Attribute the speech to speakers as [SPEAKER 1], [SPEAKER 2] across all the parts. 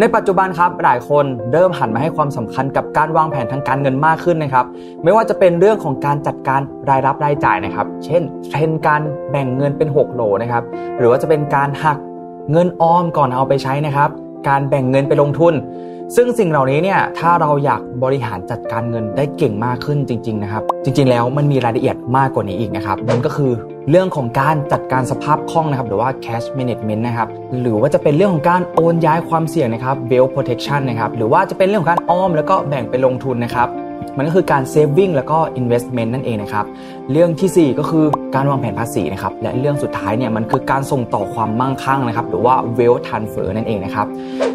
[SPEAKER 1] ในปัจจุบันครับ หลายคนเริ่ม หันมาให้ความสำคัญกับการวางแผนทางการเงินมากขึ้นนะครับ ไม่ว่าจะเป็นเรื่องของการจัดการรายรับรายจ่ายนะครับ เช่นเทรนการแบ่งเงินเป็น6โหลนะครับ หรือว่าจะเป็นการหักเงินออมก่อนเอาไปใช้นะครับ การแบ่งเงินไปลงทุนซึ่งสิ่งเหล่านี้เนี่ย ถ้าเราอยากบริหารจัดการเงินได้เก่งมากขึ้นจริง ๆนะครับ จริงๆแล้วมันมีรายละเอียดมากกว่านี้อีกนะครับ นั่นก็คือ เรื่องของการจัดการสภาพคล่องนะครับ หรือว่า cash management นะครับ หรือว่าจะเป็นเรื่องของการโอนย้ายความเสี่ยงนะครับ wealth protection นะครับ หรือว่าจะเป็นเรื่องของการออมแล้วก็แบ่งไปลงทุนนะครับมันก็คือการเซฟวิ่งแล้วก็ินเวสเมนต์นั่นเอง นะครับ เรื่องที่ 4 ก็คือการวางแผนภาษีนะครับ และเรื่องสุดท้ายเนี่ยมันคือการส่งต่อความมั่งคั่งนะครับหรือว่า wealth transfer นั่นเองนะครับ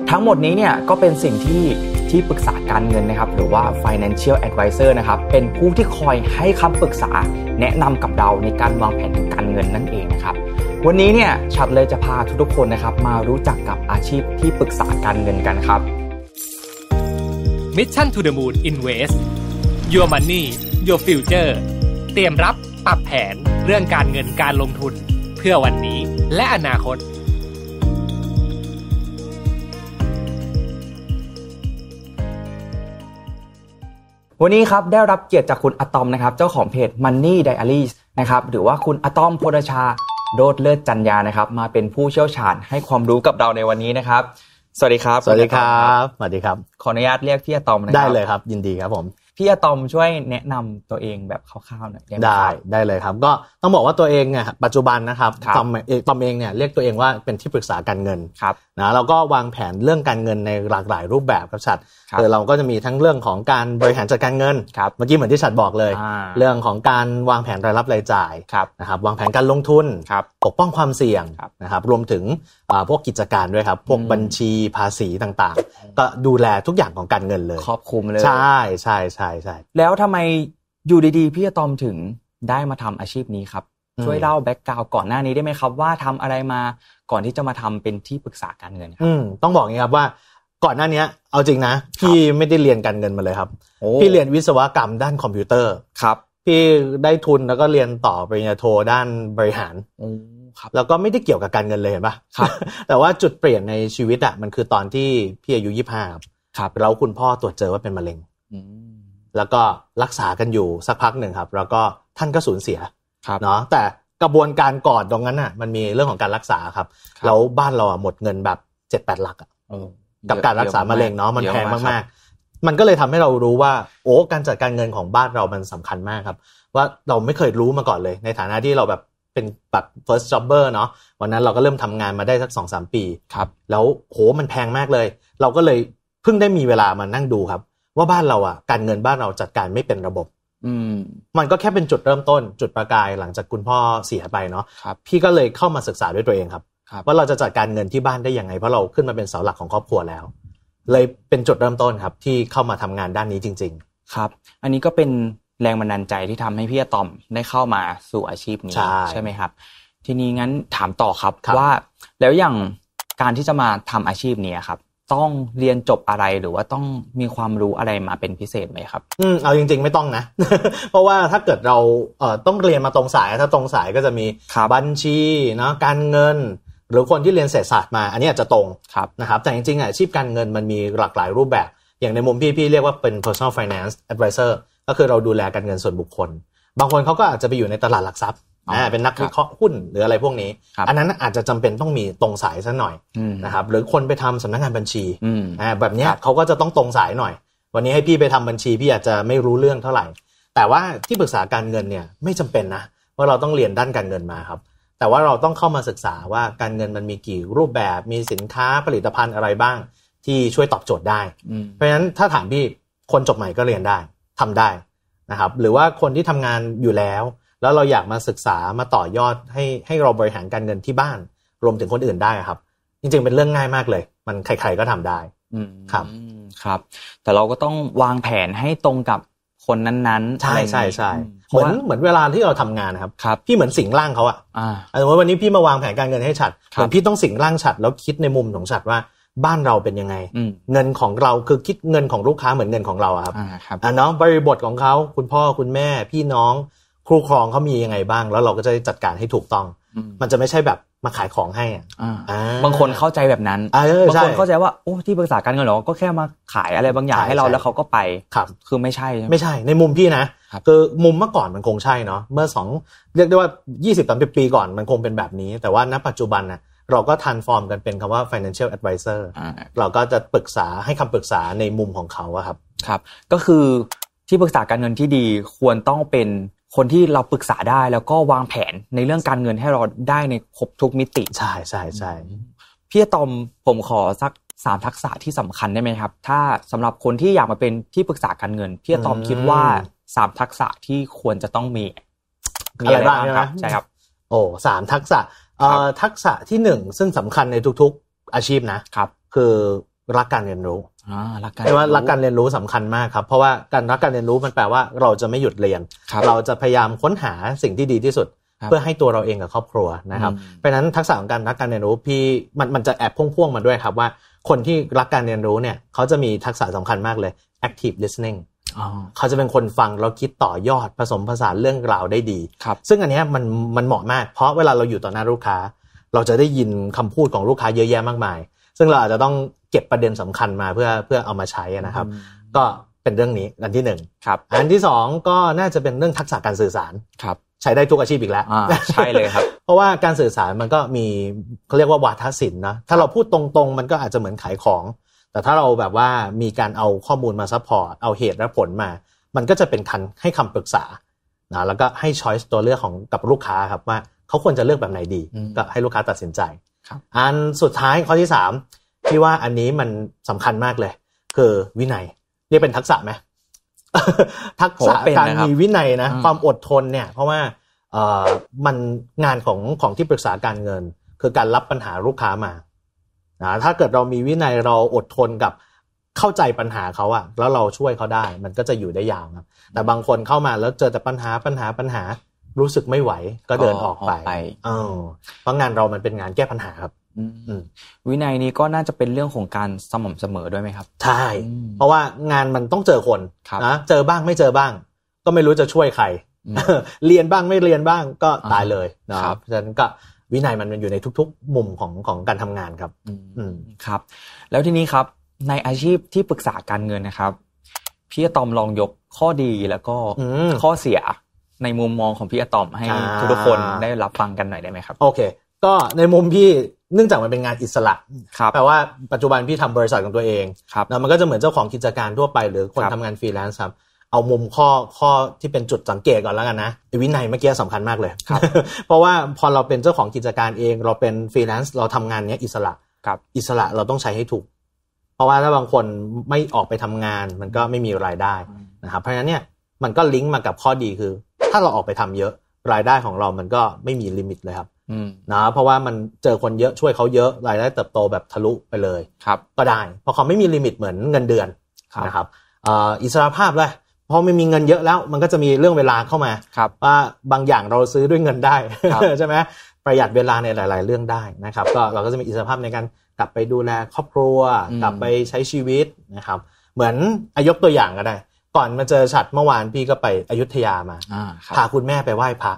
[SPEAKER 1] ทั้งหมดนี้เนี่ยก็เป็นสิ่งที่ที่ปรึกษาการเงินนะครับหรือว่า financial advisor นะครับเป็นผู้ที่คอยให้คำปรึกษาแนะนำกับเราในการวางแผนการเงินนั่นเองนะครับ วันนี้เนี่ยชัดเลยจะพาทุกคนนะครับมารู้จักกับอาชีพที่ปรึกษาการเงินกันครับ
[SPEAKER 2] Mission to the Moon Invest Your Money Your Future เตรียมรับ ปรับแผนเรื่องการเงินการลงทุนเพื่อวันนี้ และอนาคต ว
[SPEAKER 1] ันนี้ครับได้รับเกียรติจากคุณอะตอมนะครับ เจ้าของเพจ Money Diaries นะครับหรือว่าคุณอะตอมพลชา โดดเลิศจันยานะครับ มาเป็นผู้เชี่ยวชาญให้ความรู้กับเราในวันนี้นะครับ สวัสดีครับ สวัสดีครับสวัสดีครับขออนุญาตเรียกพี่อะตอมนะครับได้เลยครับ ยินดีครับผมพี่อะตอมช่วยแนะนำตัวเองแบบคร่าวๆหน่อยได้
[SPEAKER 2] ได้ได้เลยครับ ก็ต้องบอกว่าตัวเองเนี่ยปัจจุบันนะครับตอมตอมเองเนี่ยเรียกตัวเองว่าเป็นที่ปรึกษาการเงินครับนะเราก็วางแผนเรื่องการเงินในหลากหลายรูปแบบครับชัดเออเราก็จะมีทั้งเรื่องของการบริหารจัดการเงิน เมื่อกี้เหมือนที่ชัดบอกเลย เรื่องของการวางแผนรายรับรายจ่ายนะครับ วางแผนการลงทุนปกป้องความเสี่ยงนะครับรวมถึงพวกกิจการด้วยครับพวกบัญชีภาษีต่างๆ ก็ดูแลทุกอย่างของการเงินเลยครอบคลุมเลยใช่ใช่ใช่ใช่แล้วทำไม
[SPEAKER 1] อยู่ดี ๆ พี่อะตอมถึงได้มาทำอาชีพนี้คร
[SPEAKER 2] ับช่วยเล่าแบ็กกราวก่อนหน้านี้ได้ไหมครับว่าทำอะไรมาก่อนที่จะมาทำเป็นที่ปรึกษาการเงินครับต้องบอกงี้ครับว่าก่อนหน้านี้เอาจริงนะพี่ไม่ได้เรียนการเงินมาเลยครับ พี่เรียนวิศวกรรม ด้านคอมพิวเตอร์ครับ พี่ได้ทุนแล้วก็เรียนต่อปริญญาโทด้านบริหารครับ แล้วก็ไม่ได้เกี่ยวกับการเงินเลยเห็นปะแต่ว่าจุดเปลี่ยนในชีวิตอ่ะมันคือตอนที่พี่อายุยี่ห้าครับแล้วคุณพ่อตรวจเจอว่าเป็นมะเร็งแล้วก็รักษากันอยู่สักพักหนึ่งครับแล้วก็ท่านก็สูญเสียเนาะแต่กระบวนการก่อนตรงนั้นอ่ะ มันมีเรื่องของการรักษาครับ แล้วบ้านเราหมดเงินแบบเจ็ดแปดหลักอ่ะกับการรักษามะเร็งเนาะมันแพงมากๆ มันก็เลยทำให้เรารู้ว่า โอ้การจัดการเงินของบ้านเรามันสำคัญมากครับ ว่าเราไม่เคยรู้มาก่อนเลย ในฐานะที่เราแบบเป็นแบบ first jobber เนาะวันนั้นเราก็เริ่มทำงานมาได้สักสองสามปีครับ แล้วโหมันแพงมากเลย เราก็เลยเพิ่งได้มีเวลามานั่งดูครับ ว่าบ้านเราอ่ะการเงินบ้านเราจัดการไม่เป็นระบบมันก็แค่เป็นจุดเริ่มต้น จุดประกายหลังจากคุณพ่อเสียไปเนาะพี่ก็เลยเข้ามาศึกษาด้วยตัวเองครับ ว่าเราจะจัดการเงินที่บ้านได้ยังไงเพราะเราขึ้นมาเป็นเสาหลักของครอบครัวแล้ว เลยเป็นจุดเริ่มต้นครับ ที่เข้ามาทำงานด้านนี้จริง ๆ ครับ อันนี้ก็เป็น
[SPEAKER 1] แรงบันดาลใจที่ทำให้พี่อะตอม ได้เข้ามาสู่อาชีพนี้ใช่ไหมครับ ทีนี้งั้นถามต่อครับรบว่า แล้วอย่าง การที่จะมาทำอาชีพนี้ครับต้องเรียนจบอะไรหรือว่าต้องมีความรู้อะไรมาเป็นพิเศษไหมครับ
[SPEAKER 2] อืมเอาจริง ๆ ไม่ต้องนะ เพราะว่าถ้าเกิดเราเอ่อต้องเรียนมาตรงสายถ้าตรงสายก็จะมีบัญชีเนาะการเงิน หรือคนที่เรียนเศรษฐศาสตร์มา อันนี้อาจจะตรงรนะครับแต่จริงๆอาชีพการเงินมันมีหลากหลายรูปแบบอย่างในมุมพี่พี่เรียกว่าเป็น personal finance advisor ก็คือเราดูแลการเงินส่วนบุคคล บางคนเขาก็อาจจะไปอยู่ในตลาดหลักทรัพย์เป็นนักวิเคราะห์หุ้นหรืออะไรพวกนี้อันนั้นอาจจะจำเป็นต้องมีตรงสายซะหน่อยนะครับหรือคนไปทำสำนักงานบัญชีแบบนี้เขาก็จะต้องตรงสายหน่อย วันนี้ให้พี่ไปทำบัญชีพี่อาจจะไม่รู้เรื่องเท่าไหร่ แต่ว่าที่ปรึกษาการเงินเนี่ยไม่จำเป็นนะว่าเราต้องเรียนด้านการเงินมาครับ แต่ว่าเราต้องเข้ามาศึกษาว่าการเงินมันมีกี่รูปแบบ มีสินค้าผลิตภัณฑ์อะไรบ้าง ที่ช่วยตอบโจทย์ได้เพราะฉะนั้นถ้าถามพี่คนจบใหม่ก็เรียนได้ ทำได้นะครับ หรือว่าคนที่ทำงานอยู่แล้วแล้วเราอยากมาศึกษามาต่อยอดให้ให้เราบริหารการเงินที่บ้าน รวมถึงคนอื่นได้ครับ จริงๆ เป็นเรื่องง่ายมากเลย มันใครๆก็ทำได้ครับครับ แ
[SPEAKER 1] ต่เราก็ต้องวางแผนให้ตรงกับคนนั้น
[SPEAKER 2] ๆ ใช่ใช่ใช่เหมือนเหมือนเวลาที่เราทำงานครับรบพี่เหมือนสิงร่างเขาอะสมมติวันนี้พี่มาวางแผนการเงินให้ฉัดเหมือนพี่ต้องสิงร่างฉัด แล้วคิดในมุมของฉัดว่า บ้านเราเป็นยังไง เงินของเราคือคิดเงินของลูกค้าเหมือนเงินของเราครับอ่าเนาะบริบทของเขาคุณพ่อคุณแม่พี่น้องครูครองเขามียังไงบ้าง แล้วเราก็จะจัดการให้ถูกต้อง มันจะไม่ใช่แบบมาขายของให้อ่บางคนเข้าใจแบบนั้น บางคนเข้าใจว่าโอ้ที่ปรึ
[SPEAKER 1] กษาการเงินหรอก็แค่มาขายอะไรบางอย่างให้เราแล้วเขาก็ไปครับ คือไม่ใช่ไม่ใช่
[SPEAKER 2] ในมุมพี่นะคือมุมเมื่อก่อนมันคงใช่เนาะ เมื่อสองเรียกได้ว่า20ามปีก่อนมันคงเป็นแบบนี้ แต่ว่าณปัจจุบันน่ะเราก็ทันฟอร์มกันเป็นคำว่า financial advisor เราก็จะปรึกษาให้คำปรึกษาในมุมของเขาครับ ครับ ก็คือที่ปรึกษาการเงินที่ดี
[SPEAKER 1] ควรต้องเป็นคนที่เราปรึกษาได้แล้วก็วางแผนในเรื่องการเงินให้เราได้ในครบทุกมิติใช่ใช่ใช่พี่ตอมผมขอสักสามทักษะที่สำคัญได้ไหมครับ ถ้าสำหรับคนที่อยากมาเป็นที่ปรึกษาการเงินพี่ตอมคิดว่าสาม
[SPEAKER 2] ทักษะที่ควรจะต้องมี
[SPEAKER 1] มีอะไรบ้างครับใช่คร
[SPEAKER 2] ับ โอ้สามทักษะทักษะที่หนึ่งซึ่งสำคัญในทุก ๆ อาชีพนะครับ คือรักการเรียนรู้
[SPEAKER 1] รักการ่ว่ารักการเรี
[SPEAKER 2] ยนรู้สำคัญมากครับ เพราะว่าการรักการเรียนรู้มันแปลว่าเราจะไม่หยุดเรียน เราจะพยายามค้นหาสิ่งที่ดีที่สุด เพื่อให้ตัวเราเองกับครอบครัวนะครับเพราะนั้นทักษะของการรักการเรียนรู้พี่มันมันจะแอบพ่วงๆมาด้วยครับว่า คนที่รักการเรียนรู้เนี่ยเขาจะมีทักษะสำคัญมากเลย active listening เขาจะเป็นคนฟังแล้วคิดต่อยอดผสมผสานเรื่องราวได้ดี ซึ่งอันนี้มันมันเหมาะมาก เพราะเวลาเราอยู่ต่อหน้าลูกค้า เราจะได้ยินคำพูดของลูกค้าเยอะแยะมากมาย ซึ่งเราอาจจะต้องเก็บประเด็นสำคัญมาเพื่อเพื่อเอามาใช้นะครับ ก็เป็นเรื่องนี้อันที่หนึ่งครับอันที่สองก็น่าจะเป็นเรื่องทักษะการสื่อสารครับ ใช้ได้ทุกอาชีพอีกแล้วใช่เลยครับ เพราะว่าการสื่อสารมันก็มีเขาเรียกว่าวาทศิลป์นะถ้าเราพูดตรงๆ มันก็อาจจะเหมือนขายของ แต่ถ้าเราแบบว่ามีการเอาข้อมูลมาซัพพอร์ตเอาเหตุและผลมา มันก็จะเป็นคันให้คำปรึกษานะแล้วก็ให้ช้อยส์ตัวเลือกของกับลูกค้าครับว่า เขาควรจะเลือกแบบไหนดีก็ให้ลูกค้าตัดสินใจครับ อันสุดท้ายข้อที่3พี่ว่าอันนี้มันสำคัญมากเลยคือวินัย เรียกเป็นทักษะไหมทักษะการมีวินัยนะความอดทนเนี่ยเพราะว่าเออมันงานของของที่ปรึกษาการเงินคือการรับปัญหาลูกค้ามาถ้าเกิดเรามีวินัยเราอดทนกับเข้าใจปัญหาเขาอะแล้วเราช่วยเขาได้มันก็จะอยู่ได้ยาวครับแต่บางคนเข้ามาแล้วเจอแต่ปัญหาปัญหาปัญหารู้สึกไม่ไหวก็เดินออกไปเพราะงานเรามันเป็นงานแก้ปัญหาครับวินัยนี้ก็น่าจะเป็นเรื่องของการสม่ำเสมอด้วยไหมครับใช่เพราะว่างานมันต้องเจอคนนะเจอบ้างไม่เจอบ้าง ก็ไม่รู้จะช่วยใคร เรียนบ้างไม่เรียนบ้างก็ตายเลยนะครับฉะนั้นก็วินัยมันอยู่ในทุก ๆ มุมของของการทำงานครับอืครับ แล้วทีนี้ครับ
[SPEAKER 1] ในอาชีพที่ปรึกษาการเงินนะครับพี่อะตอมลองยกข้อดีแล้วก็ข้อเสียในมุมมองของพี่อะตอมให้ทุกคนได้รับฟังกันหน่อยได้ไหมครับโอเค
[SPEAKER 2] ก็ในมุมพี่เนื่องจากมันเป็นงานอิสระแปลว่าปัจจุบันพี่ทำบริษัทของตัวเองแล้วมันก็จะเหมือนเจ้าของกิจการทั่วไปหรือคนทำงานฟรีแลนซ์ครับเอามุมข้อข้อที่เป็นจุดสังเกตก่อนแล้วกันนะวินัยเมื่อกี้สำคัญมากเลยเพราะว่าพอเราเป็นเจ้าของกิจการเอง เราเป็นฟรีแลนซ์เราทำงานเนี้ยอิสระอิสระเราต้องใช้ให้ถูก เพราะว่าถ้าบางคนไม่ออกไปทำงาน มันก็ไม่มีรายได้นะครับเพราะฉะนั้นเนี่ยมันก็ลิงก์มากับข้อดีคือ ถ้าเราออกไปทำเยอะรายได้ของเรามันก็ไม่มีลิมิตเลยครับนะเพราะว่ามันเจอคนเยอะช่วยเขาเยอะรายได้ เติบโตแบบทะลุไปเลยครับก็ได้ เพราะเขาไม่มีลิมิตเหมือนเงินเดือนนะครับอิสระภาพเลยพอไม่มีเงินเยอะแล้วมันก็จะมีเรื่องเวลาเข้ามา ว่าบางอย่างเราซื้อด้วยเงินได้ใช่ไหมประหยัดเวลาในหลาย ๆ เรื่องได้นะครับก็เราก็จะมีอิสระภาพในการกลับไปดูแลครอบครัว กลับไปใช้ชีวิตนะครับเหมือนอายกตัวอย่างก็ได้ก่อนมาเจอฉัดเมื่อวานพี่ก็ไปอยุธยามาพาคุณแม่ไปไหว้พระ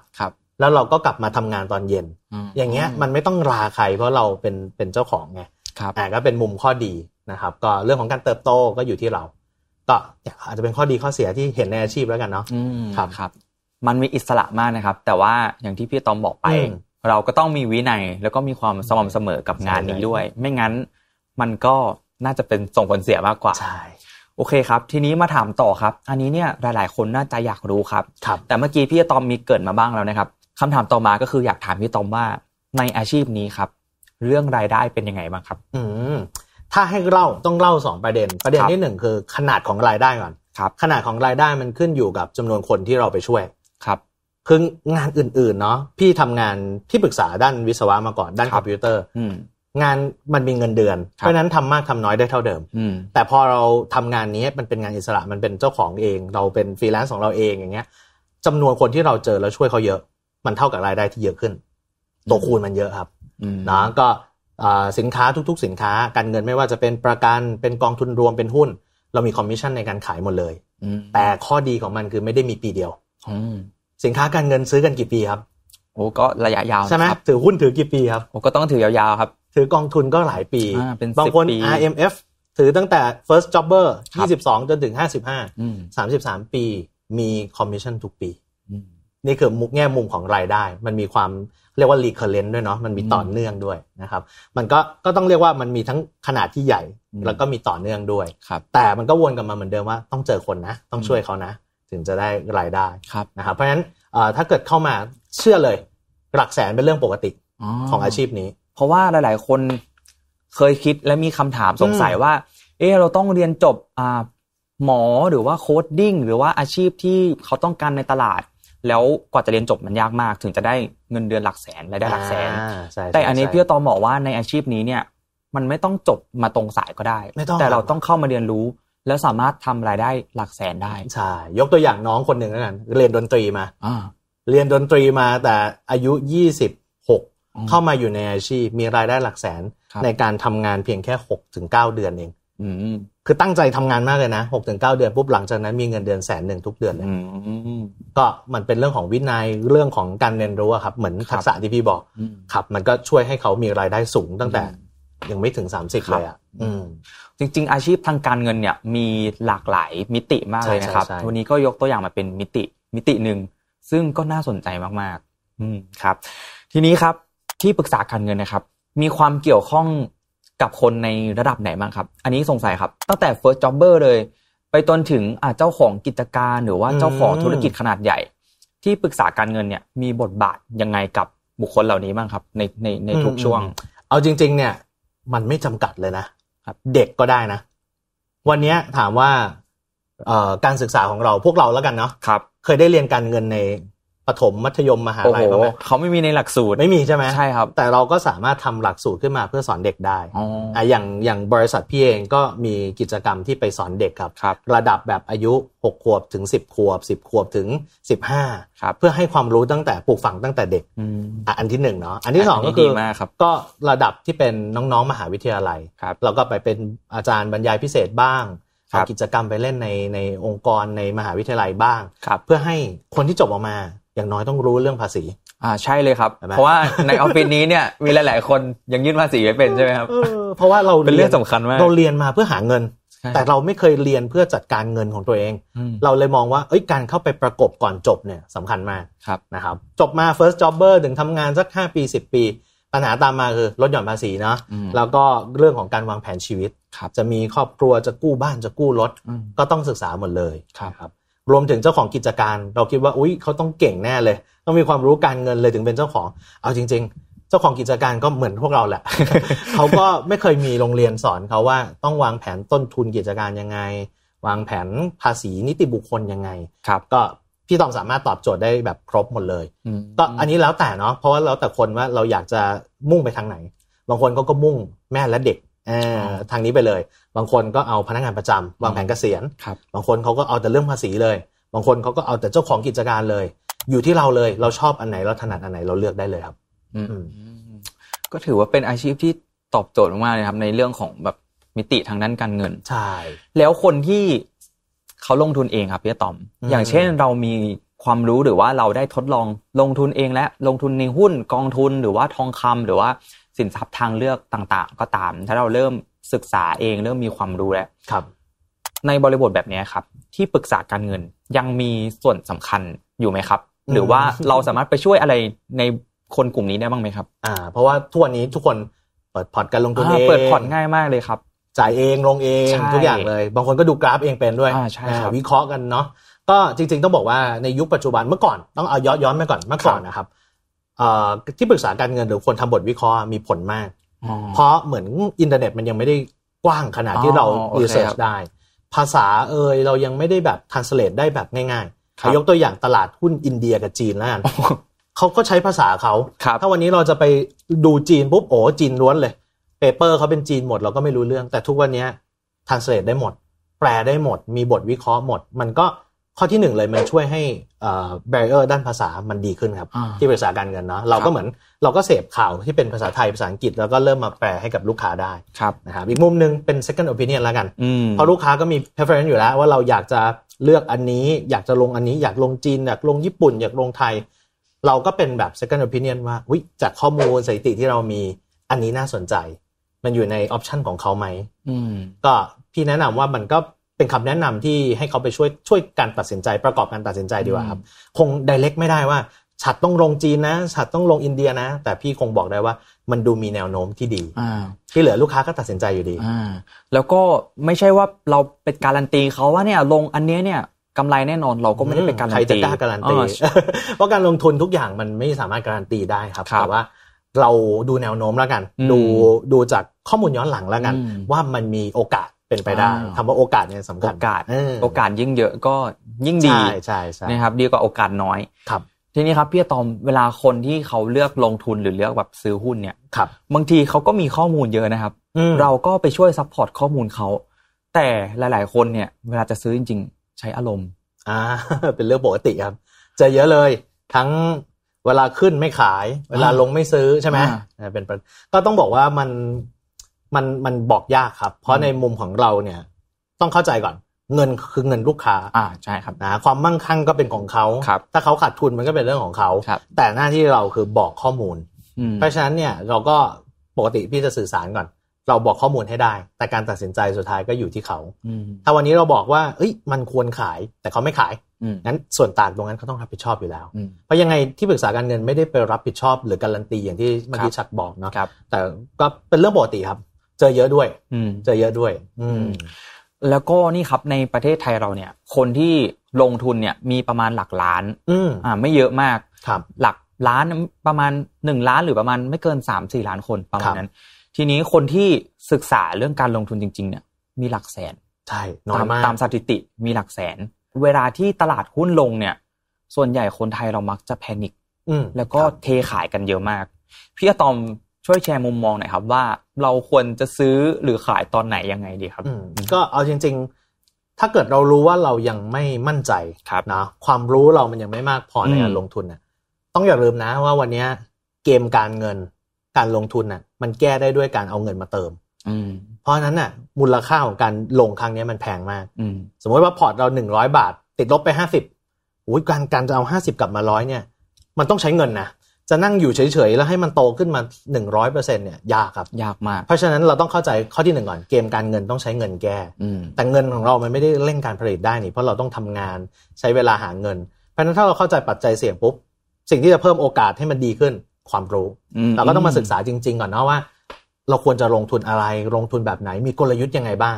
[SPEAKER 2] แล้วเราก็กลับมาทำงานตอนเย็นอย่างเงี้ยมันไม่ต้องลาใครเพราะเราเป็นเป็นเจ้าของไงครับอ่าก็เป็นมุมข้อดีนะครับ ก็เรื่องของการเติบโตก็อยู่ที่เรา ก็อาจจะเป็นข้อดีข้อเสียที่เห็นในอาชีพแล้วกันเนาะครับ
[SPEAKER 1] ครับมันมีอิสระมากนะครับ แต่ว่าอย่างที่พี่ตอมบอกไปเราก็ต้องมีวินัยแล้วก็มีความสม่ำเสมอกับงานนี้ด้วย ไม่งั้นมันก็น่าจะเป็นส่งผลเสียมากกว่าใช่โอเคครับ ทีนี้มาถามต่อครับ อันนี้เนี่ยหลาย ๆ คนน่าจะอยากรู้ครับ แต่เมื่อกี้พี่ตอมมีเกิดมาบ้างแล้วนะครับคำถามต่อมาก็คืออยากถามพี่ตอมว่า
[SPEAKER 2] ในอาชีพนี้ครับ เรื่องรายได้เป็นยังไงบ้างครับ อืมถ้าให้เล่าต้องเล่าสองประเด็นประเด็นที่หนึ่งคือ ขนาดของรายได้ก่อนครับขนาดของรายได้มันขึ้นอยู่กับจำนวนคนที่เราไปช่วยครับคืองานอื่นๆเนาะพี่ทำงานที่ปรึกษาด้านวิศวะมาก่อน ด้านคอมพิวเตอร์งานมันมีเงินเดือน เพราะนั้นทำมากทำน้อยได้เท่าเดิมแต่พอเราทำงานนี้มันเป็นงานอิสระมันเป็นเจ้าของเอง เราเป็นฟรีแลนซ์ของเราเองอย่างเงี้ยจำนวนคนที่เราเจอแล้วช่วยเขาเยอะมันเท่ากับรายได้ที่เยอะขึ้น ตัวคูณมันเยอะครับนะก็สินค้าทุกๆสินค้าการเงินไม่ว่าจะเป็นประกันเป็นกองทุนรวมเป็นหุ้น เรามีคอมมิชชั่นในการขายหมดเลยแต่ข้อดีของมันคือไม่ได้มีปีเดียวสินค้าการเงินซื้อกันกี่ปีครับโอ้ก็ระยะยาวใช่ไหมถือหุ้นถือกี่ปีครับโอ้ก็ต้องถือยาวๆครับถือกองทุนก็หลายปีบางคน RMF ถือตั้งแต่ first jobber 22จนถึง55 33ปีมีคอมมิชชั่นทุกปีนี่คือมุกแง่มุมของรายได้ มันมีความเรียกว่าคอร์เรนต์ด้วยเนาะมันมีต่อเนื่องด้วยนะครับ มันก็ก็ต้องเรียกว่ามันมีทั้งขนาดที่ใหญ่แล้วก็มีต่อเนื่องด้วยแต่มันก็วนกลับมาเหมือนเดิมว่าต้องเจอคนนะ ต้องช่วยเขานะถึงจะได้รายได้นะครับเพราะฉะนั้นถ้าเกิดเข้ามาเชื่อเลยหลักแสนเป็นเรื่องปกติของอาชีพนี้ เพราะว่าหลาย ๆ คนเคยคิดและมีคำถามสงสัยว่า
[SPEAKER 1] เออเราต้องเรียนจบหมอหรือว่าโคดดิ้งหรือว่าอาชีพที่เขาต้องการในตลาดแล้วกว่าจะเรียนจบมันยากมาก ถึงจะได้เงินเดือนหลักแสนรายได้หลักแสนแต่อันนี้พี่ตอมบอกว่าในอาชีพนี้เนี่ยมันไม่ต้องจบมาตรงสายก็ได้ แต่เรา
[SPEAKER 2] ต้องเข้ามาเรียนรู้ แล้วสามารถทำรายได้หลักแสนได้ใช่ยกตัวอย่างน้องคนหนึ่งแล้วกันเรียนดนตรีมาเรียนดนตรีมาแต่อายุยี่สิบหกเข้ามาอยู่ในอาชีพมีรายได้หลักแสนในการทำงานเพียงแค่หกถึงเก้าเดือนเองคือตั้งใจทำงานมากเลยนะหกถึงเก้าเดือนปุ๊บหลังจากนั้นมีเงินเดือนแสนหนึ่งทุกเดือนเลยก็มันเป็นเรื่องของวินัยเรื่องของการเรียนรู้ครับ เหมือนทักษะที่พี่บอกครับ มันก็ช่วยให้เขามีรายได้สูงตั้งแต่ยังไม่ถึงสสามิบเลยอ่ะจริง
[SPEAKER 1] ๆ อาชีพทางการเงินเนี่ย มีหลากหลายมิติมากเลยนะครับวันนี้ก็ยกตัวอย่างมาเป็นมิติมิติหนึ่งซึ่งก็น่าสนใจมากๆ อืมครับ ทีนี้ครับที่ปรึกษาการเงินนะครับ มีความเกี่ยวข้องกับคนในระดับไหนบ้างครับ อันนี้สงสัยครับ ตั้งแต่ first jobber เลย ไปจนถึงเจ้าของกิจการหรือว่าเจ้าของธุรกิจขนาดใหญ่ ที่ปรึกษาการเงินเนี่ยมีบทบาทยังไงกับบุคคลเหล่านี้บ้างครับใน
[SPEAKER 2] ในในทุกช่วง เอาจริง ๆ เนี่ยมันไม่จำกัดเลยนะ ครับ เด็กก็ได้นะ วันนี้ถามว่าการศึกษาของเราพวกเราแล้วกันเนาะครับ เคยได้เรียนการเงินในปฐถมมัธยมมหาลัยาไหมเขาไม่มีในหลักสูตรไม่มีใช่ไหมใช่ครับ แต่เราก็สามารถทำหลักสูตรขึ้นมาเพื่อสอนเด็กได้อ่าอย่างอย่างบริษัทพี่เองก็มีกิจกรรมที่ไปสอนเด็กครับรบระดับแบบอายุ6ขวบถึง 10ขวบ 10 ขวบถึง15ครับเพื่อให้ความรู้ตั้งแต่ปลูกฝังตั้งแต่เด็กอ่ะอันที่หนึ่งเนาะอันที่สองก็คือก็ระดับที่เป็นน้องๆมหาวิทยาลัยครับเราก็ไปเป็นอาจารย์บรรยายพิเศษบ้างกิจกรรมไปเล่นในในองค์กรในมหาวิทยาลัยบ้างเพื่อให้คนที่จบออกมาอย่างน้อยต้องรู้เรื่องภาษีอ่าใช่เลยครับ เพราะว่าในออฟฟิศนี้เนี่ยมีหลาย ๆ ค
[SPEAKER 1] นยังยื่นภาษีไม่เป็นใช่ไหมครับเพ
[SPEAKER 2] ราะว่าเราเป็นเรื่องสำคัญมากเราเรียนมาเพื่อหาเงิน แต่เราไม่เคยเรียนเพื่อจัดการเงินของตัวเอง เราเลยมองว่าเอ้ยการเข้าไปประกบก่อนจบเนี่ยสำคัญมากนะครับจบมา first jobber ถึงทำงานสัก 5 ปี 10 ปี ปัญหาตามมาคือลดหย่อนภาษีเนาะแล้วก็เรื่องของการวางแผนชีวิต จะมีครอบครัวจะกู้บ้านจะกู้รถก็ต้องศึกษาหมดเลยครับรวมถึงเจ้าของกิจการ เราคิดว่าอุ้ยเขาต้องเก่งแน่เลย ต้องมีความรู้การเงินเลยถึงเป็นเจ้าของเอาจริง ๆ เจ้าของกิจการก็เหมือนพวกเราแหละเขาก็ไม่เคยมีโรงเรียนสอนเขาว่า ต้องวางแผนต้นทุนกิจการยังไง วางแผนภาษีนิติบุคคลยังไงครับก็พี่ตอมสามารถตอบโจทย์ได้แบบครบหมดเลยก็อันนี้แล้วแต่เนาะเพราะว่าแล้วแต่คนว่าเราอยากจะมุ่งไปทางไหนบางคนเขาก็มุ่งแม่และเด็กทางนี้ไปเลย บางคนก็เอาพนักงานประจำวางแผนเกษียณ ครับ บางคนเขาก็เอาแต่เรื่องภาษีเลย บางคนเขาก็เอาแต่เจ้าของกิจการเลย อยู่ที่เราเลยเราชอบอันไหนเราถนัดอันไหนเราเลือกได้เลยครับอ
[SPEAKER 1] ก็ถือว่าเป็นอาชีพที่ตอบโจทย์มากเลยครับ ในเรื่องของแบบมิติทางด้านการเงิน ใช่ แล้วคนที่เขาลงทุนเองครับพี่ต๋อม อย่างเช่นเรามีความรู้หรือว่าเราได้ทดลอง ลงทุนเองและลงทุนในหุ้นกองทุนหรือว่าทองคำหรือว่าสินทรัพย์ทางเลือกต่างๆ ก็ตามถ้าเราเริ่มศึกษาเองเริ่มมีความรู้แล้วครับ ในบริบทแบบนี้ครับ ที่ปรึกษาการเงินยังมีส่วนสำคัญอยู่ไหมครับ หรือว่าเราสามารถไปช่วยอะไรในคนกลุ่มนี้ได้บ้างไหมครับอ่าเ
[SPEAKER 2] พราะว่าทุกวันนี้ทุกคนเปิดพอร์ตการลงทุนเองเปิดพอร์ตง่ายมากเลยครับ จ่ายเองลงเองทุกอย่างเลยบางคนก็ดูกราฟเองเป็นด้วยวิเคราะห์กันเนาะก็จริงๆต้องบอกว่าในยุคปัจจุบันเมื่อก่อนต้องเอาย้อนย้อนไปก่อนเมื่อก่อนนะครับที่ปรึกษาการเงินหรือคนทำบทวิเคราะห์มีผลมาก เพราะเหมือนอินเทอร์เน็ตมันยังไม่ได้กว้างขนาดที่เราดีเสิร์ชได้ ภาษาเอยเรายังไม่ได้แบบทันสเลตได้แบบง่ายๆ ยกตัวอย่างตลาดหุ้นอินเดียกับจีนแล้วกันเขาก็ใช้ภาษาเขา ถ้าวันนี้เราจะไปดูจีนปุ๊บโอ้จีนล้วนเลยเปเปอร์เขาเป็นจีนหมดเราก็ไม่รู้เรื่อง แต่ทุกวันนี้ทันสเลตได้หมด แปลได้หมด มีบทวิเคราะห์หมด มันก็ข้อที่หนึ่งเลย มันช่วยให้ b บรเออร์ ด้านภาษามันดีขึ้นครับ ที่ึกษาการเงินเนาะเราก็เหมือนเราก็เสพข่าวที่เป็นภาษาไทย ภาษาอังกฤษแล้วก็เริ่มมาแปลให้กับลูกค้าได้นะครับอีกมุมนึง เป็น second opinion แล้วกัน เพราะลูกค้าก็มี preference อยู่แล้ว ว่าเราอยากจะเลือกอันนี้ อยากจะลงอันนี้ อยากลงจีนอยากลงญี่ปุ่น อยากลงไทย เราก็เป็นแบบ second opinion ว่าจากข้อมูลสถิติที่เรามีอันนี้น่าสนใจ มันอยู่ในออปชันของเขาไหมก็พี่แนะนำว่ามันก็เป็นคำแนะนำที่ให้เขาไปช่วยช่วยการตัดสินใจประกอบการตัดสินใจดีกว่าครับ คงไดเรกไม่ได้ว่า ฉัดต้องลงจีนนะ ฉัดต้องลงอินเดียนะ แต่พี่คงบอกได้ว่ามันดูมีแนวโน้มที่ดีที่เหลือลูกค้าก็ตัดสินใจอยู่ดีแล้วก็ไม
[SPEAKER 1] ่ใช่ว่าเราเป็นการันตีเขาว่าเนี่ยลงอันนี้เนี่ยกำไรแน่นอน เราก็ไม่ได้เป็นการันตีใครจะกล้าการันตี
[SPEAKER 2] เพราะการลงทุนทุกอย่างมันไม่สามารถการันตีได้ครับแต่ว่าเราดูแนวโน้มแล้วกัน ดูดูจากข้อมูลย้อนหลังแล้วกัน ว่ามันมีโอกาสเป็นไปได้คำว่าโอกาสเนี่ยสำคัญโอกาสโอกาสยิ่งเยอะก็ยิ่งดีใช่ใช่นะครับดี
[SPEAKER 1] กว่าโอกาสน้อยครับทีนี้ครับพี่ตอมเวลาคนที่เขาเลือกลงทุนหรือเลือกแบบซื้อหุ้นเนี่ยครับ บางทีเขาก็มีข้อมูลเยอะนะครับเราก็ไปช่วยซัพพอร์ตข้อมูลเขา
[SPEAKER 2] แต่หลายๆคนเนี่ยเวลาจะซื้อจริงๆใช้อารมณ์อ่าเป็นเรื่องปกติครับเจอเยอะเลยทั้งเวลาขึ้นไม่ขาย เวลาลงไม่ซื้อใช่ไหมเป็นก็ต้องบอกว่ามันมันมันบอกยากครับ เพราะในมุมของเราเนี่ยต้องเข้าใจก่อนเงินคือเงินลูกค้าอ่าใช่ครับนะความมั่งคั่งก็เป็นของเขาครับถ้าเขาขาดทุนมันก็เป็นเรื่องของเขาครับแต่หน้าที่เราคือบอกข้อมูลเพราะฉะนั้นเนี่ยเราก็ปกติพี่จะสื่อสารก่อน เราบอกข้อมูลให้ได้ แต่การตัดสินใจสุดท้ายก็อยู่ที่เขาถ้าวันนี้เราบอกว่าเอ้ยมันควรขายแต่เขาไม่ขายงั้นส่วนต่างตรงนั้นเขาต้องรับผิดชอบอยู่แล้ว เพราะยังไงที่ปรึกษาการเงินไม่ได้ไปรับผิดชอบ หรือการันตีอย่างที่เมื่อกี้ชัดบอกเนาะแต่ก็เป็นเรื่องปกติครับเจอเยอะด้วย อืมเจอเยอะด้วยอืม
[SPEAKER 1] แล้วก็นี่ครับในประเทศไทยเราเนี่ย คนที่ลงทุนเนี่ยมีประมาณหลักล้าน อืมอ่าไม่เยอะมากครับ หลักล้านประมาณหนึ่งล้าน หรือประมาณไม่เกินสามสี่ล้านคนประมาณนั้น ทีนี้คนที่ศึกษาเรื่องการลงทุนจริงๆ เนี่ย มีหลักแสน ใ
[SPEAKER 2] ช่น้อยมากตาม
[SPEAKER 1] สถิติมีหลักแสน เวลาที่ตลาดหุ้นลงเนี่ย ส่วนใหญ่คนไทยเรามักจะแพนิคแล้วก็เทขายกันเยอะมาก พี่อะตอมช่วยแชร์มุมมองหน่อยครับว่าเราควรจะซื้อหรือขายตอนไหนยังไงดีครับก
[SPEAKER 2] ็เอาจริง ๆ ถ้าเกิดเรารู้ว่าเรายังไม่มั่นใจนะความรู้เรามันยังไม่มากพอในการลงทุนนะต้องอย่าลืมนะว่าวันนี้เกมการเงิน การลงทุนน่ะ มันแก้ได้ด้วยการเอาเงินมาเติมเพราะนั้นน่ะมูลค่าของการลงครั้งนี้มันแพงมากสมมติว่าพอร์ตเราหนึ่งร้อยบาท ติดลบไปห้าสิบอ้ยการการจะเอาห้าสิบกลับมาร้อยเนี่ยมันต้องใช้เงินนะจะนั่งอยู่เฉยๆแล้วให้มันโตขึ้นมา 100%เนี่ยยากครับยากมากเพราะฉะนั้นเราต้องเข้าใจข้อที่หนึ่งก่อน เกมการเงินต้องใช้เงินแก้แต่เงินของเรามันไม่ได้เร่งการผลิตได้นี่ เพราะเราต้องทำงานใช้เวลาหาเงินเพราะฉะนั้นถ้าเราเข้าใจปัจจัยเสี่ยงปุ๊บสิ่งที่จะเพิ่มโอกาสให้มันดีขึ้นความรู้ เราก็ต้องมาศึกษาจริงๆ ก่อนนะว่า เราควรจะลงทุนอะไรลงทุนแบบไหนมีกลยุทธ์ยังไงบ้าง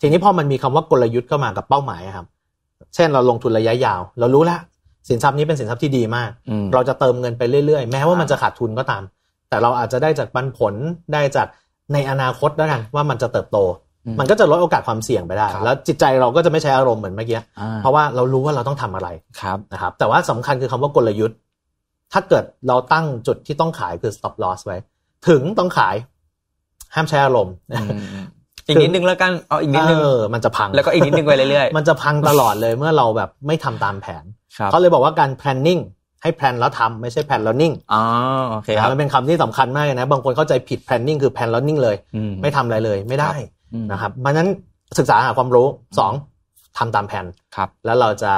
[SPEAKER 2] ทีนี้พอมันมีคำว่ากลยุทธ์เข้ามากับเป้าหมายครับ เช่นเราลงทุนระยะยาว เรารู้แล้วสินทรัพย์นี้เป็นสินทรัพย์ที่ดีมาก เราจะเติมเงินไปเรื่อย ๆ แม้ว่ามันจะขาดทุนก็ตาม แต่เราอาจจะได้จากปันผลได้จากในอนาคตแล้วกันว่ามันจะเติบโต มันก็จะลดโอกาสความเสี่ยงไปได้ แล้วจิตใจเราก็จะไม่ใช้อารมณ์เหมือนเมื่อกี้ เพราะว่าเรารู้ว่าเราต้องทำอะไร ครับ นะครับ แต่ว่าสำคัญคือคำว่ากลยุทธ์ ถ้าเกิดเราตั้งจุดที่ต้องขายคือ stop loss ไว้ ถึงต้องขาย ห้ามใช้อารมณ์ อีกนิดนึงแล้วกัน เอาอีกนิดนึงมันจะพัง แล้วก็อีกนิดนึงไปเรื่อย ๆ มันจะพังตลอดเลยเมื่อเราแบบไม่ทำตามแผนเขาเลยบอกว่าการ planning ให้แพลนแล้วทำไม่ใช่แพลนแล้วนิ่ง อ๋อ โอเคครับ มันเป็นคำที่สำคัญมากนะ บางคนเข้าใจผิด planning คือแพลนแล้วนิ่งเลย ไม่ทำอะไรเลยไม่ได้นะครับเพราะนั้นศึกษาหาความรู้สองทำตามแผนครับ แล้วเราจะ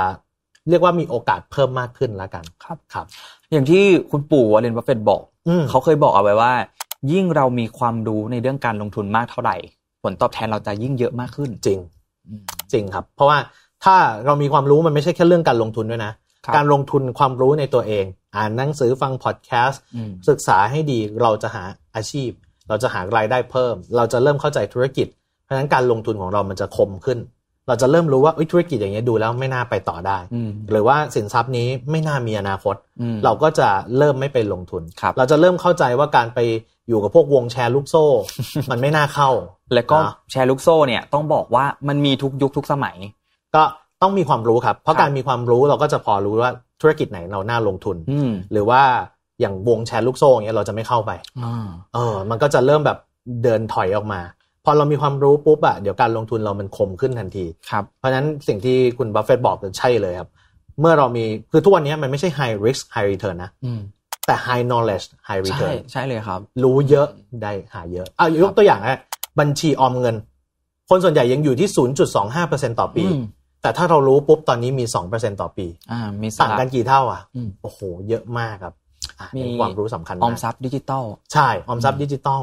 [SPEAKER 2] เรียกว่ามีโอกาสเพิ่มมากขึ้นแล้วกันครับครับ
[SPEAKER 1] อย่างที่คุณปู่วอลเลนบัฟเฟตบอก เขาเคยบอกเอาไว้ว่า ยิ่งเรามีความรู้ในเรื่องการลงทุนมากเท่าไหร่ ผลตอบแทนเราจะยิ่งเยอะมากขึ้น
[SPEAKER 2] จริงจริงครับ เพราะว่าถ้าเรามีความรู้มันไม่ใช่แค่เรื่องการลงทุนด้วยนะ การลงทุนความรู้ในตัวเอง อ่านหนังสือฟังพอดแคสต์ศึกษาให้ดีเราจะหาอาชีพเราจะหารายได้เพิ่ม เราจะเริ่มเข้าใจธุรกิจ เพราะฉะนั้นการลงทุนของเรามันจะคมขึ้น เราจะเริ่มรู้ว่าธุรกิจอย่างนี้ดูแล้วไม่น่าไปต่อได้ หรือว่าสินทรัพย์นี้ไม่น่ามีอนาคต เราก็จะเริ่มไม่ไปลงทุนรเราจะเริ่มเข้าใจว่าการไปอยู่กับพวกวงแชร์ลูกโซ่มันไม่น่าเข้า แล้วก็แชร์ลูกโซ่เนี่ยต้องบอกว่ามันมีทุกยุคทุกสมัยก็ต้องมีความรู้ครับ เพราะการมีความรู้เราก็จะพอรู้ว่าธุรกิจไหนเราน่าลงทุน หรือว่าอย่างวงแชร์ลูกโซ่เงี้ยเราจะไม่เข้าไปเออมันก็จะเริ่มแบบเดินถอยออกมา พอเรามีความรู้ปุ๊บอะเดี๋ยวการลงทุนเรามันคมขึ้นทันทีครับเพราะฉะนั้นสิ่งที่คุณบัฟเฟตต์บอกใช่เลยครับ เมื่อเรามีคือทุกวันนี้มันไม่ใช่ high risk high return นะแต่ high knowledge high return ใช่ใช่เลยครับ รู้เยอะได้หาเยอะเอายกตัวอย่างนะบัญชีออมเงิน คนส่วนใหญ่ยังอยู่ที่ 0.25%ต่อปีแต่ถ้าเรารู้ปุ๊บตอนนี้มี 2%ต่อปอต่อปีมีต่างกันกี่เท่าอ่ะโอ้โหเยอะมากครับ มีความรู้สำคัญออมทรัพย์ดิจิตอลใช่ ออมทรัพย์ดิจิตอล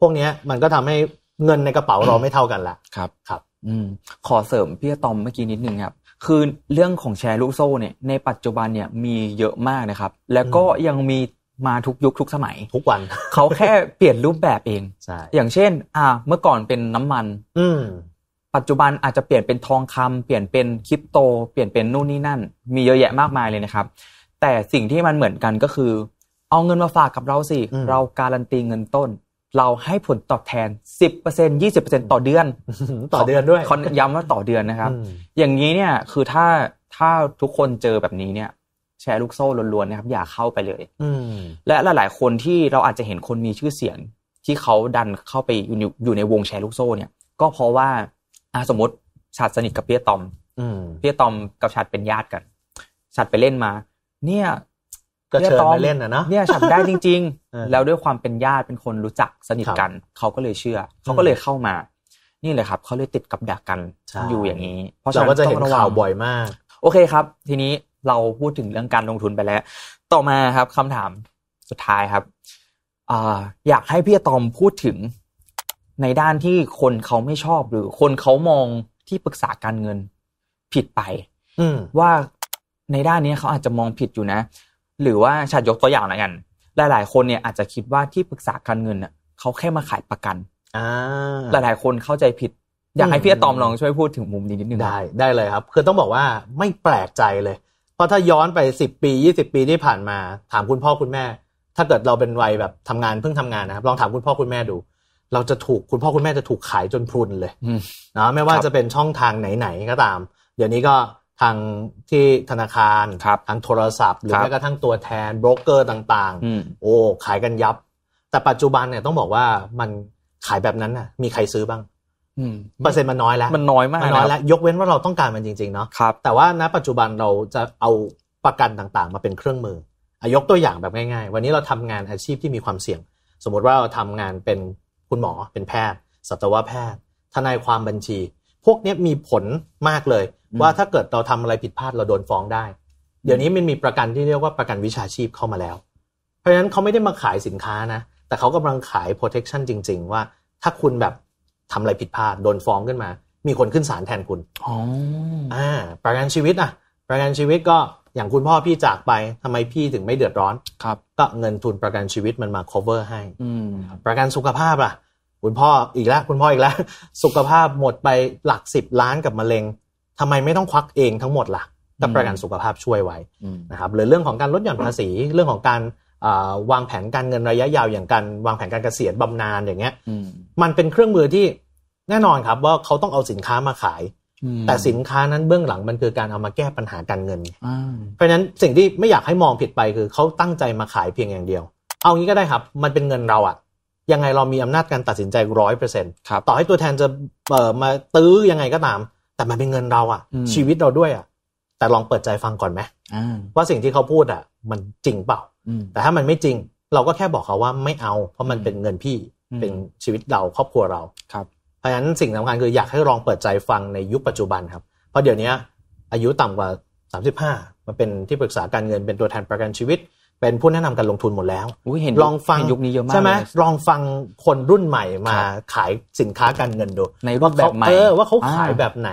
[SPEAKER 2] พวกนี้มันก็ทำให้เงินในกระเป๋าเราไม่เท่ากันละ ครับ ครับ อืมขอเสริมพี่ตอมเมื่อกี้นิดนึงครับ คือเรื่องของแชร์ลูกโซ่เนี่ยในปัจจุบ
[SPEAKER 1] ันเนี่ยมีเยอะมากนะครับ แล้วก็ยังมีมาทุกยุคทุกสมัย ทุกวัน เขาแค่เปลี่ยนรูปแบบเอง ใช่ อย่างเช่น อ่า เมื่อก่อนเป็นน้ำมัน อืปัจจุบันอาจจะเปลี่ยนเป็นทองคำ เปลี่ยนเป็นคริปโต เปลี่ยนเป็นนู่นนี่นั่น มีเยอะแยะมากมายเลยนะครับ แต่สิ่งที่มันเหมือนกันก็คือ เอาเงินมาฝากกับเราสิ เราการันตีเงินต้น เราให้ผลตอบแทน 10% 20%ต่อเดือน ต่อเดือนด้วยย้ำว่าต่อเดือนนะครับ อย่างนี้เนี่ย คือถ้า ถ้าทุกคนเจอแบบนี้เนี่ย แชร์ลูกโซ่ล้วนๆนะครับ อย่าเข้าไปเลยอและหลาย ๆ คนที่เราอาจจะเห็นคนมีชื่อเสียง ที่เขาดันเข้าไปอยู่ในวงแชร์ลูกโซ่เนี่ย ก็เพราะว่าอ่ะสมมติชาติสนิทกับเปียตอมเปียตอมกับชาติเป็นญาติกัน ชาติไปเล่นมา เนี่ย
[SPEAKER 2] ก็เชิญมาเล่นนะเนาะเนี่ยฉันได้จ
[SPEAKER 1] ริงๆแล้วด้วยความเป็นญาติเป็นคนรู้จักสนิทกันเขาก็เลยเชื่อเขาก็เลยเข้ามา นี่แหละครับเขาเลยติดกับดักกันอยู่อย่างนี้เพราะฉะนั้นก็จะเห็นข่าวบ่อยมาก โอเคครับ ทีนี้เราพูดถึงเรื่องการลงทุนไปแล้ว ต่อมาครับ คำถามสุดท้ายครับออยากให้พี่ตอมพูดถึงในด้านที่คนเขาไม่ชอบหรือคนเขามองที่ปรึกษาการเงิน ผิดไปว่าในด้านนี้เขาอาจจะมองผิดอยู่นะ หรือว่าชาติยกตัวอย่างละกันหลายหลายคนเนี่ยอาจจะคิดว่าที่ปรึกษาการเงินเน่ะ เขาแค่มาขายประกันหลายหลายคนเข้าใจผิด อยากให้พี่อตอมลอง
[SPEAKER 2] ช่วยพูดถึงมุมนี้นิดนึงได้ได้เลยครับ คือต้องบอกว่าไม่แปลกใจเลย เพราะถ้าย้อนไปสิบปียี่สิบปีที่ผ่านมา ถามคุณพ่อคุณแม่ ถ้าเกิดเราเป็นวัยแบบทำงานเพิ่งทำงานนะครับลองถามคุณพ่อคุณแม่ดูเราจะถูกคุณพ่อ คุณแม่จะถูกขายจนพรุนเลยนะไม่ว่าจะเป็นช่องทางไหนๆก็ตาม เดี๋ยวนี้ก็ทางที่ธนาคาร ทางโทรศัพท์ หรือแม้กระทั่งตัวแทนโบรกเกอร์ต่างๆโอ้ขายกันยับ แต่ปัจจุบันเนี่ยต้องบอกว่ามันขายแบบนั้นน่ะมีใครซื้อบ้างเปอร์เซ็นต์มันน้อยแล้ว มันน้อยมากมันน้อยแล้ว ยกเว้นว่าเราต้องการมันจริงๆ เนาะแต่ว่าณ ปัจจุบันเราจะเอาประกันต่างๆ มาเป็นเครื่องมือยกตัวอย่างแบบง่าย ๆ วันนี้เราทำงานอาชีพที่มีความเสี่ยง สมมติว่าเราทำงานเป็นคุณหมอเป็นแพทย์สัตวแพทย์ ทนายความบัญชี พวกนี้มีผลมากเลยว่าถ้าเกิดเราทำอะไรผิดพลาดเราโดนฟ้องได้ เดี๋ยวนี้มันมีประกันที่เรียกว่าประกันวิชาชีพเข้ามาแล้วเพราะฉะนั้นเขาไม่ได้มาขายสินค้านะ แต่เขากำลังขาย protection จริง ๆ ว่าถ้าคุณแบบทำอะไรผิดพลาดโดนฟ้องขึ้นมา มีคนขึ้นศาลแทนคุณอ๋ออ่าประกันชีวิตอ่ะ ประกันชีวิตก็อย่างคุณพ่อพี่จากไปทำไมพี่ถึงไม่เดือดร้อนครับก็เงินทุนประกันชีวิตมันมา cover ให้ประกันสุขภาพล่ะ คุณพ่ออีกแล้วคุณพ่ออีกแล้ว สุขภาพหมดไปหลักสิบล้านกับมะเร็ง ทำไมไม่ต้องควักเองทั้งหมดล่ะกบประกันสุขภาพช่วยไว้นะครับหรือเรื่องของการลดหย่อนภาษี เรื่องของการวางแผนการเงินระยะยาว อย่างการวางแผนการเกษียณบำนาญอย่างเงี้ยมันเป็นเครื่องมือที่แน่นอนครับ ว่าเขาต้องเอาสินค้ามาขายแต่สินค้านั้นเบื้องหลังมันคือการเอามาแก้ปัญหาการเงิน เพราะนั้นสิ่งที่ไม่อยากให้มองผิดไปคือเขาตั้งใจมาขายเพียงอย่างเดียว เอางี้ก็ได้ครับ มันเป็นเงินเราอะยังไงเรามีอำนาจการตัดสินใจร้อยเปอร์เซ็นต์ต่อให้ตัวแทนจะเมาตื้อยังไงก็ตาม แต่มันเป็นเงินเราอะชีวิตเราด้วยอะแต่ลองเปิดใจฟังก่อนไหมว่าสิ่งที่เขาพูดอะมันจริงเปล่า แต่ถ้ามันไม่จริง เราก็แค่บอกเขาว่าไม่เอา เพราะมันเป็นเงินพี่ เป็นชีวิตเราครอบครัวเราครับเพราะฉะนั้นสิ่งสำคัญคืออยากให้ลองเปิดใจฟังในยุคปัจจุบันครับ เพราะเดี๋ยวนี้อายุต่ำกว่า 35มาเป็นที่ปรึกษาการเงินเป็นตัวแทนประกันชีวิต เป็นผู้แนะนำการลงทุนหมดแล้วลองฟังยุคนี้เยอะมากใช่ไหมลองฟังคนรุ่นใหม่มาขายสินค้าการเงินดู ในรูปแบบใหม่ว่าเขาขายแบบไหน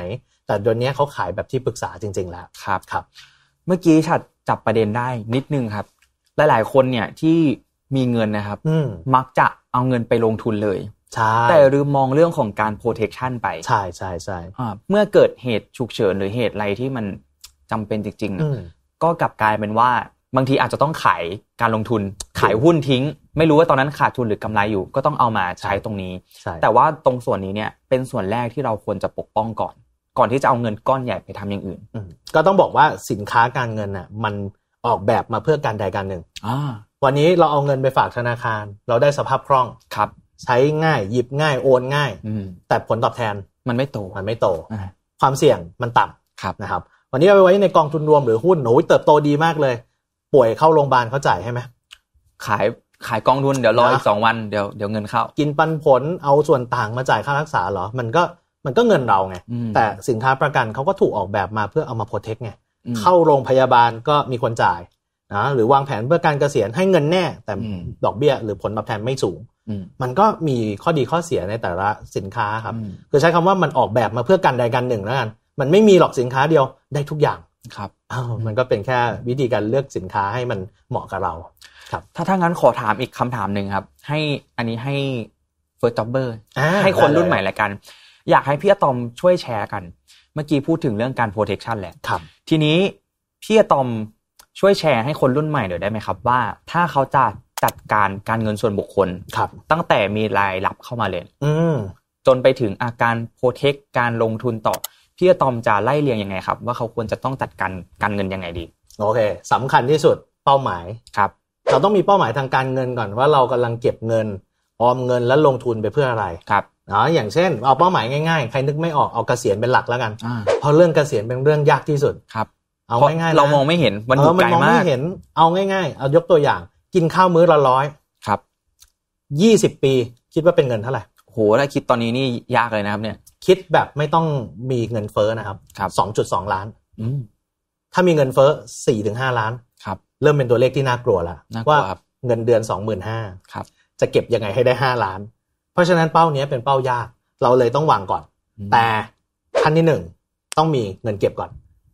[SPEAKER 2] แต่เดี๋ยวนี้เขาขายแบบที่ปรึกษาจริง ๆ แล้วครับครับ เมื่อกี้ฉัด
[SPEAKER 1] จับประเด็นได้นิดนึงครับ หลาย ๆ คนเนี่ยที่มีเงินนะครับมักจะเอาเงินไปลงทุนเลยช่แต่ลืมมองเรื่องของการโปรเทคชันไปใช่ใช่ใช่เมื่อเกิดเหตุฉุกเฉินหรือเหตุอะไรที่มันจำเป็นจริงๆก็กลับกลายเป็นว่าบางทีอาจจะต้องขายการลงทุน ขายหุ้นทิ้ง ไม่รู้ว่าตอนนั้นขาดทุนหรือกำไรอยู่ก็ต้องเอามาใช้ตรงนี้ แต่ว่าตรงส่วนนี้เนี่ยเป็นส่วนแรกที่เราควรจะปกป้อง
[SPEAKER 2] ก่อน ก่อนที่จะเอาเงินก้อนใหญ่ไปทำอย่างอื่นก็ต้องบอกว่าสินค้าการเงินน่ะ มันออกแบบมาเพื่อการใดการหนึ่งวันนี้เราเอาเงินไปฝากธนาคารเราได้สภาพคล่องครับใช้ง่าย หยิบง่ายโอนง่ายแต่ผลตอบแทนมันไม่โตมันไม่โตความเสี่ยงมันต่ำนะครับ วันนี้เอาไปไว้ในกองทุนรวมหรือหุ้นหนูเติบโตดีมากเลย ป่วยเข้าโรงพยาบาลเขาจ่ายให้ไหมขายขายกองทุนเดี๋ยวรออีกสองวันเดี๋ยวเดี๋ยวเงินเข้า กินปันผลเอาส่วนต่างมาจ่ายค่ารักษาเหรอ มันก็มันก็เงินเราไงแต่สินค้าประกันเขาก็ถูกออกแบบมาเพื่อเอามาโปรเทคไงเข้าโรงพยาบาลก็มีคนจ่ายนะหรือวางแผนเพื่อการเกษียณให้เงินแน่แต่ดอกเบี้ยหรือผลตอบแทนไม่สูงมันก็มีข้อดีข้อเสียในแต่ละสินค้าครับคือใช้คำว่ามันออกแบบมาเพื่อกันใดกันหนึ่งแล้วกัน มันไม่มีหรอกสินค้าเดียวได้ทุกอย่างครับมันก็เป็นแค่วิธีการเลือกสินค้าให้มันเหมาะกับเรา
[SPEAKER 1] ครับถ้าถ้างั้นขอถามอีกคำถามหนึ่งครับ ให้อันนี้ให้เฟิร์สจ็อบเบอร์ให้คนรุ่นใหม่ละกัน อยากให้พี่อะตอมช่วยแชร์กัน เมื่อกี้พูดถึงเรื่องการโปรเทคชันแหละครับ ทีนี้พี่อะตอมช่วยแชร์ให้คนรุ่นใหม่หน่อยได้ไหมครับว่าถ้าเขาจะจัดการการเงินส่วนบุคคล ครับ ตั้งแต่มีรายรับเข้ามาเลยอืจนไปถึงอาการโปรเทคการลงทุนต่อพี่อตอมจะไล่เรียงยังไงครับ ว่าเขาควรจะต้องจัดการการเงินยังไงดี โอเค
[SPEAKER 2] สำคัญที่สุดเป้าหมาย ครับ เราต้องมีเป้าหมายทางการเงินก่อนว่าเรากำลังเก็บเงินออมเงินและลงทุนไปเพื่ออะไร ครับอ๋อย่างเช่น เอาเป้าหมายง่ายๆใครนึกไม่ออกเอาเกษียณเป็นหลักแล้วกันเพราะเรื่องเกษียณเป็นเรื่องยากที่สุดครับเอาง่ายๆ เรามองไม่
[SPEAKER 1] เห็น มันยูกลมากมองไม่เห็น
[SPEAKER 2] เอาง่าย ๆ เอายกตัวอย่างกินข้าวมื้อละร้อยครับยี่สิบปี คิดว่าเป็นเงินเท่าไหร่โหถ้าคิดตอนนี้นี่ยากเลยนะครับ เนี่ย คิดแบบไม่ต้องมีเงินเฟ้อนะครับสองจุดสองล้านถ้ามีเงินเฟ้อสี่ถึงห้าล้าน ครับ เริ่มเป็นตัวเลขที่น่ากลัวละว่าเงินเดือนสองหมื่นห้าจะเก็บยังไงให้ได้ห้าล้าน เพราะฉะนั้นเป้าเนี้ยเป็นเป้ายากเราเลยต้องวางก่อน แต่ขั้นที่หนึ่งต้องมีเงินเก็บก่อน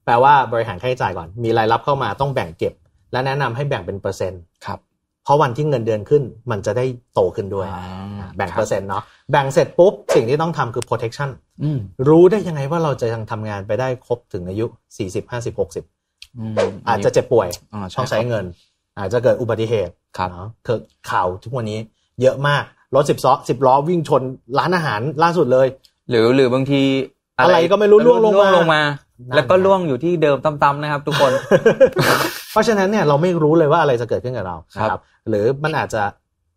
[SPEAKER 2] แปลว่าบริหารค่าใช้จ่ายก่อน มีรายรับเข้ามาต้องแบ่งเก็บและแนะนำให้แบ่งเป็นเปอร์เซ็นต์ครับเพราะวันที่เงินเดือนขึ้นมันจะได้โตขึ้นด้วย แบ่งเปอร์เซ็นต์เนาะแบ่งเสร็จปุ๊บสิ่งที่ต้องทำคือ protection รู้ได้ยังไงว่าเราจะยังทำงานไปได้ครบถึงอายุ 40 50 60อาจจะเจ็บป่วย ต้องใช้เงิน อาจจะเกิดอุบัติเหตุเนาะเกิข่าวทุกวันนี้เยอะมากรถสิบล้อสิบล้อวิ่งชนร้านอาหารล่าสุดเลย
[SPEAKER 1] หรือหรือบางทีอะไรก็ไม่รู้ล่วงลงมา
[SPEAKER 2] แล้วก็ล่วงอยู่ที่เดิมต่ำๆนะครับทุกคน เพราะฉะนั้นเนี่ยเราไม่รู้เลยว่าอะไรจะเกิดขึ้นกับเราครับ หรือมันอาจจะ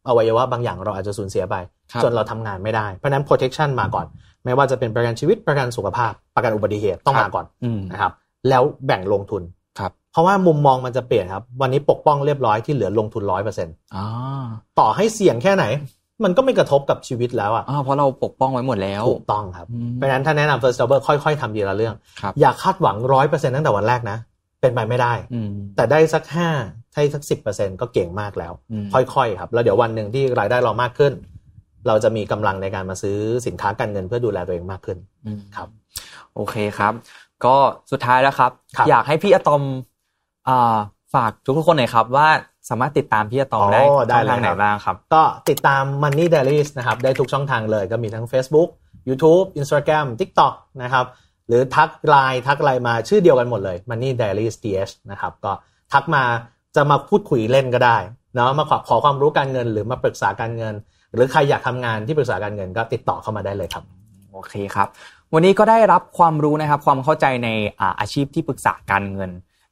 [SPEAKER 2] อวัยวะบางอย่างเราอาจจะสูญเสียไป จนเราทำงานไม่ได้ เพราะนั้น protection มาก่อน ไม่ว่าจะเป็นประกันชีวิตประกันสุขภาพ ประกันอุบัติเหตุต้องมาก่อนนะครับ แล้วแบ่งลงทุนครับเพราะว่ามุมมองมันจะเปลี่ยนครับ วันนี้ปกป้องเรียบร้อยที่เหลือลงทุนร้อยเปอร์เซ็นต์ต่อให้เสี่ยงแค่ไหนมันก็ไม่กระทบกับชีวิตแล้วอ่ะเพราะเราปกป้องไว้หมดแล้วถูกต้อง
[SPEAKER 1] ครับเพราะนั้
[SPEAKER 2] นถ้าแนะนำ first jobber ค่อย ๆทำทีละเรื่อง อย่าคาดหวังร้อยเปอร์เซ็นต์ตั้งแต่วันแรกนะ เป็นไปไม่ได้ แต่ได้สักห้าใช้สักสิบเปอร์เซ็นก็เก่งมากแล้ว ค่อย ๆ ครับ แล้วเดี๋ยววันหนึ่งที่รายได้เรามากขึ้น เราจะมีกำลังในการมาซื้อสินค้าการเงินเพื่อดูแลตัวเองมากขึ้นครับ
[SPEAKER 1] โอเคครับ ก็สุดท้ายแล้วครับรบอยากให้พี่อะตอมอ่าฝากทุกคนหน่อยครับว่าสามารถติดตามพี่อะตอมได้ได้ทางไหนบ้าง
[SPEAKER 2] ครับ ก็ติดตาม Money d เ a ลิ e s นะครับ ได้ทุกช่องทางเลย ก็มีทั้ง Facebook YouTube Instagram TikTok นะครับ หรือทักไลน์ทักไลน์มาชื่อเดียวกันหมดเลย Money Diaries DH นะครับก็ทักมาจะมาพูดคุยเล่นก็ได้เนาะมาขอขอความรู้การเงินหรือมาปรึกษาการเงิน หรือใครอยากทำงานที่ปรึกษาการเงินก็ติดต่อเข้ามาได้เลยครับโอเคครับวันนี้ก็ได้ร
[SPEAKER 1] ับความรู้นะครับความเข้าใจในอาชีพที่ปรึกษาการเงิน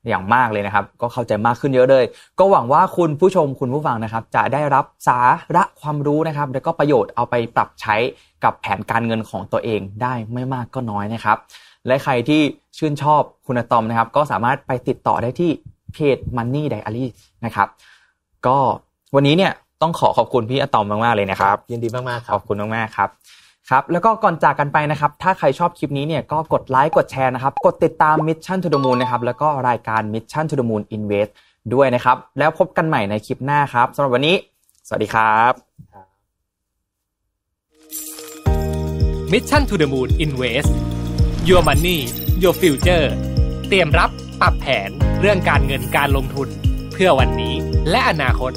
[SPEAKER 1] อย่างมากเลยนะครับ ก็เข้าใจมากขึ้นเยอะเลย ก็หวังว่าคุณผู้ชมคุณผู้ฟังนะครับ จะได้รับสาระความรู้นะครับ แล้วก็ประโยชน์เอาไปปรับใช้กับแผนการเงินของตัวเองได้ไม่มากก็น้อยนะครับ และใครที่ชื่นชอบคุณตอมนะครับ ก็สามารถไปติดต่อได้ที่เพจ Money Diary นะครับ ก็วันนี้เนี่ยต้องขอขอบคุณพี่อตอมมาก ๆ เลยนะครับยินดีมากๆขอบคุณมากๆครับครับ แล้วก็ก่อนจากกันไปนะครับ ถ้าใครชอบคลิปนี้เนี่ย ก็กดไลค์กดแชร์นะครับ กดติดตาม Mission to the Moon นะครับ แล้วก็รายการ Mission to the Moon Invest ด้วยนะครับ แล้วพบกันใหม่ในคลิปหน้าครับสำหรับวันนี้ สวัสดีครับ
[SPEAKER 2] Mission to the Moon Invest Your Money Your Future เตรียมรับ ปรับแผนเรื่องการเงินการลงทุนเพื่อวันนี้และอนาคต